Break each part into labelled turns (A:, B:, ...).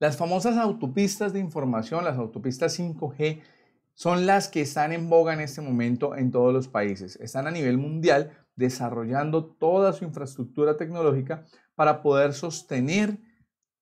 A: Las famosas autopistas de información, las autopistas 5G, son las que están en boga en este momento en todos los países. Están a nivel mundial desarrollando toda su infraestructura tecnológica para poder sostener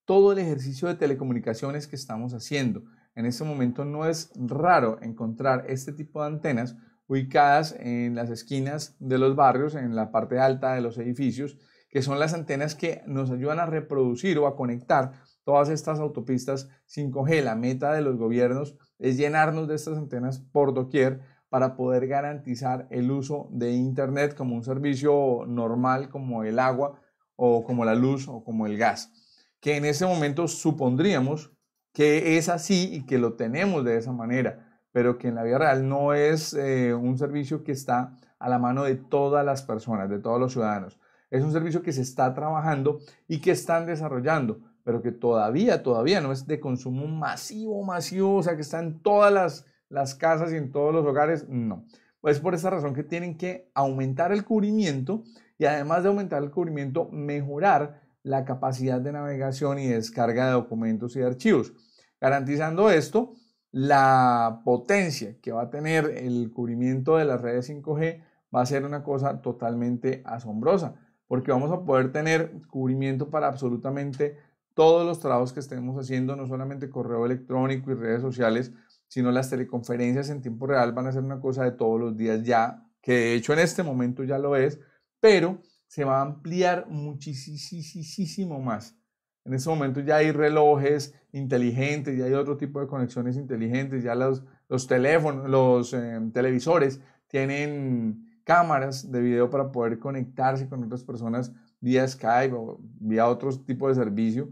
A: todo el ejercicio de telecomunicaciones que estamos haciendo. En este momento no es raro encontrar este tipo de antenas ubicadas en las esquinas de los barrios, en la parte alta de los edificios, que son las antenas que nos ayudan a reproducir o a conectar todas estas autopistas 5G. La meta de los gobiernos es llenarnos de estas antenas por doquier para poder garantizar el uso de Internet como un servicio normal, como el agua o como la luz o como el gas, que en ese momento supondríamos que es así y que lo tenemos de esa manera, pero que en la vida real no es eh, un servicio que está a la mano de todas las personas, de todos los ciudadanos. Es un servicio que se está trabajando y que están desarrollando pero que todavía, todavía no es de consumo masivo, masivo, o sea, que está en todas las, casas y en todos los hogares, no. Pues por esa razón que tienen que aumentar el cubrimiento y además de aumentar el cubrimiento, mejorar la capacidad de navegación y descarga de documentos y archivos. Garantizando esto, la potencia que va a tener el cubrimiento de las redes 5G va a ser una cosa totalmente asombrosa, porque vamos a poder tener cubrimiento para absolutamente todos los trabajos que estemos haciendo, no solamente correo electrónico y redes sociales, sino las teleconferencias en tiempo real van a ser una cosa de todos los días ya, que de hecho en este momento ya lo es, pero se va a ampliar muchísimo más. En este momento ya hay relojes inteligentes, ya hay otro tipo de conexiones inteligentes, ya los, teléfonos, los em, televisores tienen cámaras de video para poder conectarse con otras personas vía Skype o vía otro tipo de servicio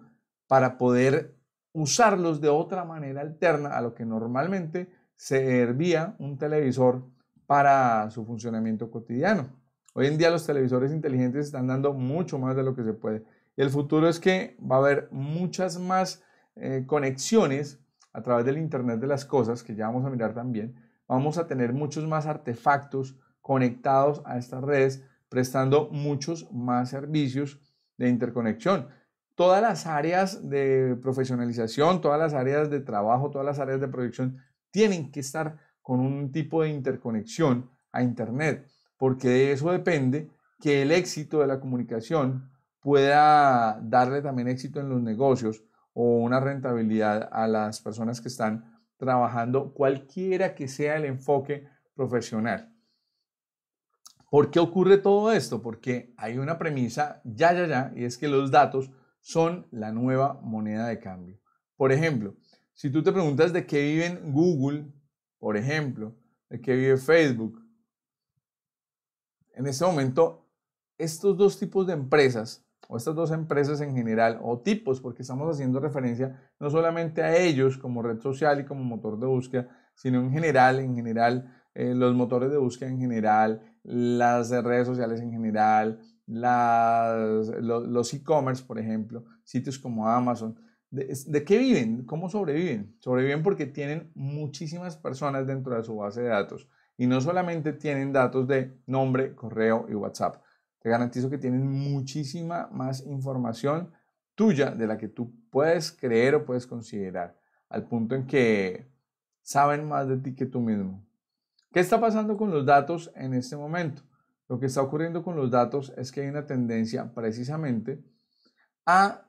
A: para poder usarlos de otra manera alterna a lo que normalmente servía un televisor para su funcionamiento cotidiano. Hoy en día los televisores inteligentes están dando mucho más de lo que se puede. Y el futuro es que va a haber muchas más eh, conexiones a través del Internet de las Cosas, que ya vamos a mirar también. Vamos a tener muchos más artefactos conectados a estas redes, prestando muchos más servicios de interconexión todas las áreas de profesionalización, todas las áreas de trabajo, todas las áreas de proyección tienen que estar con un tipo de interconexión a Internet, porque de eso depende que el éxito de la comunicación pueda darle también éxito en los negocios o una rentabilidad a las personas que están trabajando, cualquiera que sea el enfoque profesional. ¿Por qué ocurre todo esto? Porque hay una premisa ya, ya, ya, y es que los datos son la nueva moneda de cambio. Por ejemplo, si tú te preguntas de qué viven Google, por ejemplo, de qué vive Facebook, en este momento estos dos tipos de empresas, o estas dos empresas en general, o tipos, porque estamos haciendo referencia no solamente a ellos como red social y como motor de búsqueda, sino en general, en general, eh, los motores de búsqueda en general, las redes sociales en general, los e-commerce, por ejemplo, sitios como Amazon, ¿de, qué viven? ¿Cómo sobreviven? Sobreviven porque tienen muchísimas personas dentro de su base de datos y no solamente tienen datos de nombre, correo y WhatsApp. Te garantizo que tienen muchísima más información tuya de la que tú puedes creer o puedes considerar, al punto en que saben más de ti que tú mismo. ¿Qué está pasando con los datos en este momento? Lo que está ocurriendo con los datos es que hay una tendencia precisamente a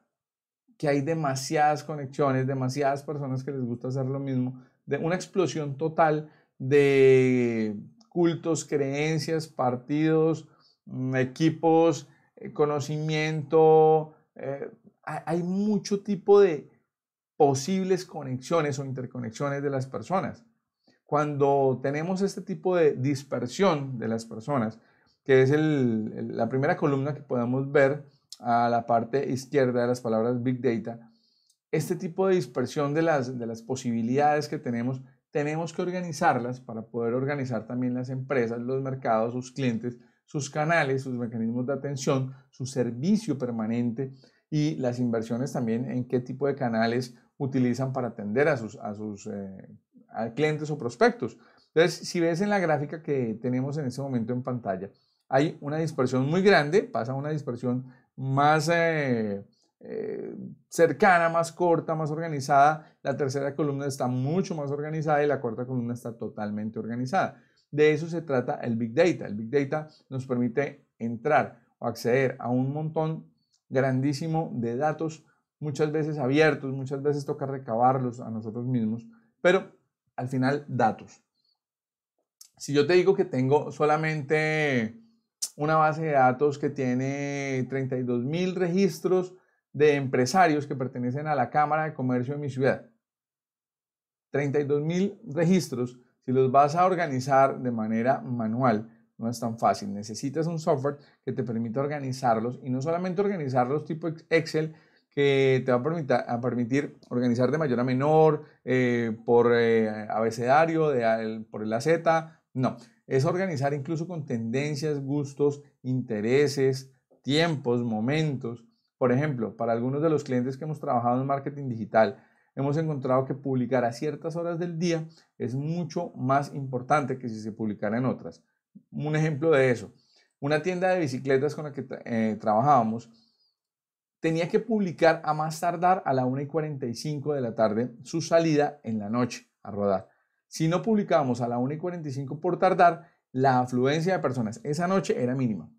A: que hay demasiadas conexiones, demasiadas personas que les gusta hacer lo mismo, de una explosión total de cultos, creencias, partidos, mm, equipos, eh, conocimiento. Eh, hay mucho tipo de posibles conexiones o interconexiones de las personas. Cuando tenemos este tipo de dispersión de las personas que es la primera columna que podemos ver a la parte izquierda de las palabras Big Data, este tipo de dispersión de las, posibilidades que tenemos, tenemos que organizarlas para poder organizar también las empresas, los mercados, sus clientes, sus canales, sus mecanismos de atención, su servicio permanente y las inversiones también en qué tipo de canales utilizan para atender a sus, a sus eh, clientes o prospectos. Entonces, si ves en la gráfica que tenemos en este momento en pantalla, hay una dispersión muy grande, pasa a una dispersión más eh, eh, cercana, más corta, más organizada. La tercera columna está mucho más organizada y la cuarta columna está totalmente organizada. De eso se trata el Big Data. El Big Data nos permite entrar o acceder a un montón grandísimo de datos, muchas veces abiertos, muchas veces toca recabarlos a nosotros mismos, pero al final datos. Si yo te digo que tengo solamente una base de datos que tiene 32 mil registros de empresarios que pertenecen a la Cámara de Comercio de mi ciudad. 32 mil registros, si los vas a organizar de manera manual, no es tan fácil. Necesitas un software que te permita organizarlos y no solamente organizarlos tipo Excel, que te va a permitir, organizar de mayor a menor, eh, por eh, abecedario, por la Z, no es organizar incluso con tendencias, gustos, intereses, tiempos, momentos. Por ejemplo, para algunos de los clientes que hemos trabajado en marketing digital, hemos encontrado que publicar a ciertas horas del día es mucho más importante que si se publicara en otras. Un ejemplo de eso, una tienda de bicicletas con la que eh, trabajábamos tenía que publicar a más tardar a la 1 y 45 de la tarde su salida en la noche a rodar. Si no publicábamos a la 1 y 45 por tardar, la afluencia de personas esa noche era mínima.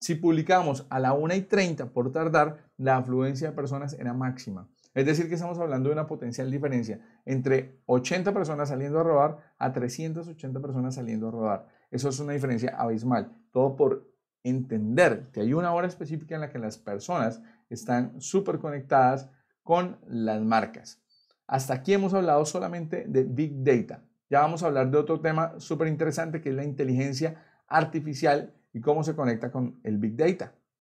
A: Si publicábamos a la 1 y 30 por tardar, la afluencia de personas era máxima. Es decir, que estamos hablando de una potencial diferencia entre 80 personas saliendo a rodar a 380 personas saliendo a rodar. Eso es una diferencia abismal. Todo por entender que hay una hora específica en la que las personas están súper conectadas con las marcas. Hasta aquí hemos hablado solamente de Big Data. Ya vamos a hablar de otro tema súper interesante que es la inteligencia artificial y cómo se conecta con el Big Data.